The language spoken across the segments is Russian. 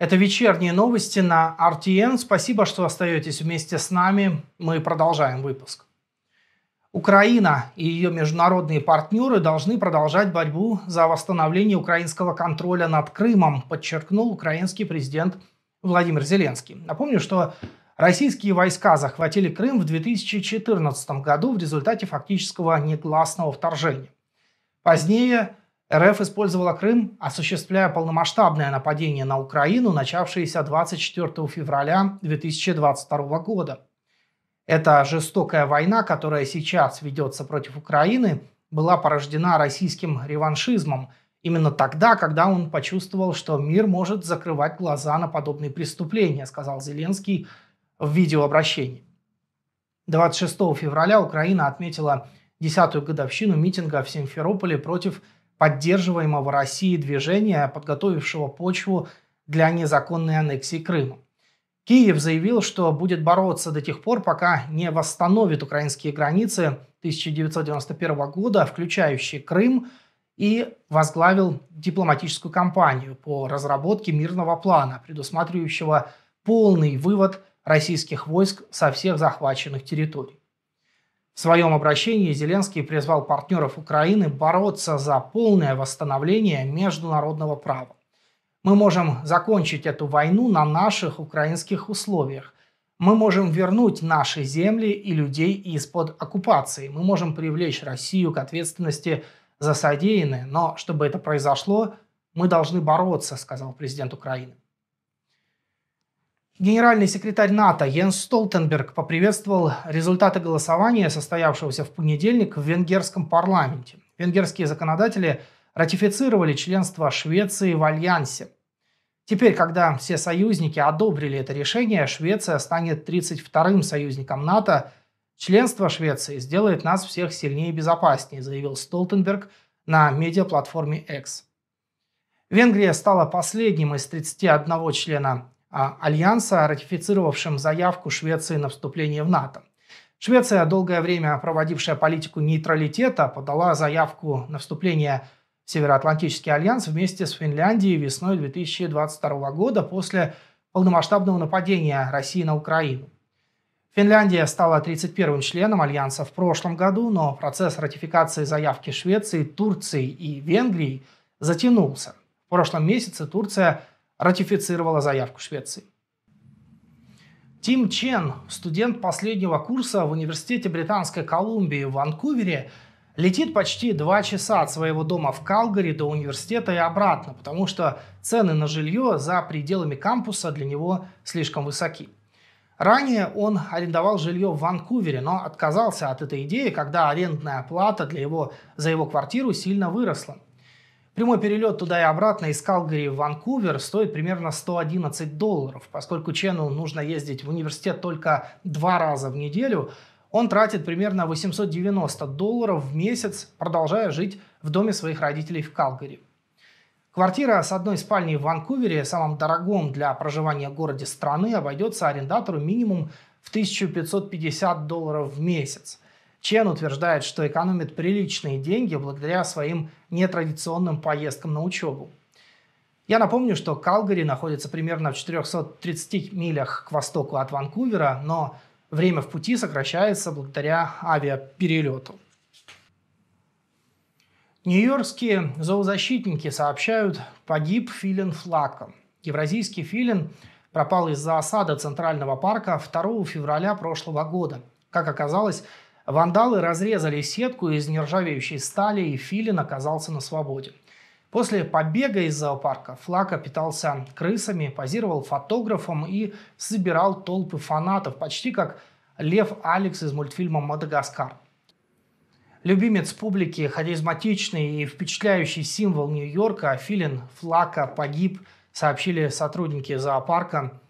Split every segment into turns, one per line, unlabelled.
Это вечерние новости на RTN. Спасибо, что остаетесь вместе с нами. Мы продолжаем выпуск. Украина и ее международные партнеры должны продолжать борьбу за восстановление украинского контроля над Крымом, подчеркнул украинский президент Владимир Зеленский. Напомню, что российские войска захватили Крым в 2014 году в результате фактического негласного вторжения. Позднее РФ использовала Крым, осуществляя полномасштабное нападение на Украину, начавшееся 24 февраля 2022 года. Эта жестокая война, которая сейчас ведется против Украины, была порождена российским реваншизмом именно тогда, когда он почувствовал, что мир может закрывать глаза на подобные преступления, сказал Зеленский в видеообращении. 26 февраля Украина отметила десятую годовщину митинга в Симферополе против поддерживаемого Россией движения, подготовившего почву для незаконной аннексии Крыма. Киев заявил, что будет бороться до тех пор, пока не восстановит украинские границы 1991 года, включающие Крым, и возглавил дипломатическую кампанию по разработке мирного плана, предусматривающего полный вывод российских войск со всех захваченных территорий. В своем обращении Зеленский призвал партнеров Украины бороться за полное восстановление международного права. Мы можем закончить эту войну на наших украинских условиях. Мы можем вернуть наши земли и людей из-под оккупации. Мы можем привлечь Россию к ответственности за содеянное. Но чтобы это произошло, мы должны бороться, сказал президент Украины. Генеральный секретарь НАТО Йенс Столтенберг поприветствовал результаты голосования, состоявшегося в понедельник в венгерском парламенте. Венгерские законодатели ратифицировали членство Швеции в Альянсе. Теперь, когда все союзники одобрили это решение, Швеция станет 32-м союзником НАТО. Членство Швеции сделает нас всех сильнее и безопаснее, заявил Столтенберг на медиаплатформе X. Венгрия стала последним из 31 члена а, альянса, ратифицировавшим заявку Швеции на вступление в НАТО. Швеция, долгое время проводившая политику нейтралитета, подала заявку на вступление в Североатлантический альянс вместе с Финляндией весной 2022 года после полномасштабного нападения России на Украину. Финляндия стала 31-м членом Альянса в прошлом году, но процесс ратификации заявки Швеции, Турции и Венгрии затянулся. В прошлом месяце Турция – ратифицировала заявку Швеции. Тим Чен, студент последнего курса в Университете Британской Колумбии в Ванкувере, летит почти два часа от своего дома в Калгари до университета и обратно, потому что цены на жилье за пределами кампуса для него слишком высоки. Ранее он арендовал жилье в Ванкувере, но отказался от этой идеи, когда арендная плата для его, за его квартиру сильно выросла. Прямой перелет туда и обратно из Калгари в Ванкувер стоит примерно 111 долларов. Поскольку Чену нужно ездить в университет только два раза в неделю, он тратит примерно 890 долларов в месяц, продолжая жить в доме своих родителей в Калгари. Квартира с одной спальней в Ванкувере, самом дорогом для проживания в городе страны, обойдется арендатору минимум в 1550 долларов в месяц – Чен утверждает, что экономит приличные деньги благодаря своим нетрадиционным поездкам на учебу. Я напомню, что Калгари находится примерно в 430 милях к востоку от Ванкувера, но время в пути сокращается благодаря авиаперелету. Нью-Йоркские зоозащитники сообщают, погиб филин Флака. Евразийский филин пропал из-за осады Центрального парка 2 февраля прошлого года. Как оказалось, Вандалы разрезали сетку из нержавеющей стали, и Филин оказался на свободе. После побега из зоопарка Флака питался крысами, позировал фотографом и собирал толпы фанатов, почти как Лев Алекс из мультфильма «Мадагаскар». Любимец публики, харизматичный и впечатляющий символ Нью-Йорка, Филин Флака погиб, сообщили сотрудники зоопарка –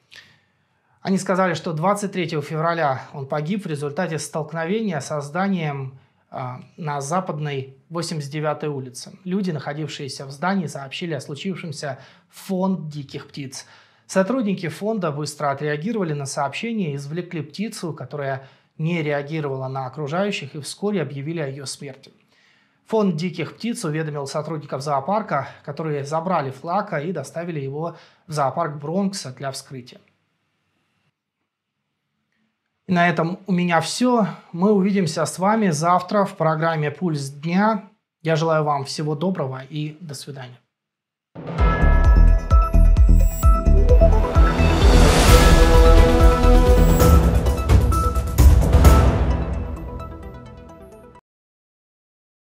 они сказали, что 23 февраля он погиб в результате столкновения со зданием а, на западной 89-й улице. Люди, находившиеся в здании, сообщили о случившемся фонд диких птиц. Сотрудники фонда быстро отреагировали на сообщение и извлекли птицу, которая не реагировала на окружающих, и вскоре объявили о ее смерти. Фонд диких птиц уведомил сотрудников зоопарка, которые забрали флака и доставили его в зоопарк Бронкса для вскрытия на этом у меня все. Мы увидимся с вами завтра в программе «Пульс дня». Я желаю вам всего доброго и до свидания.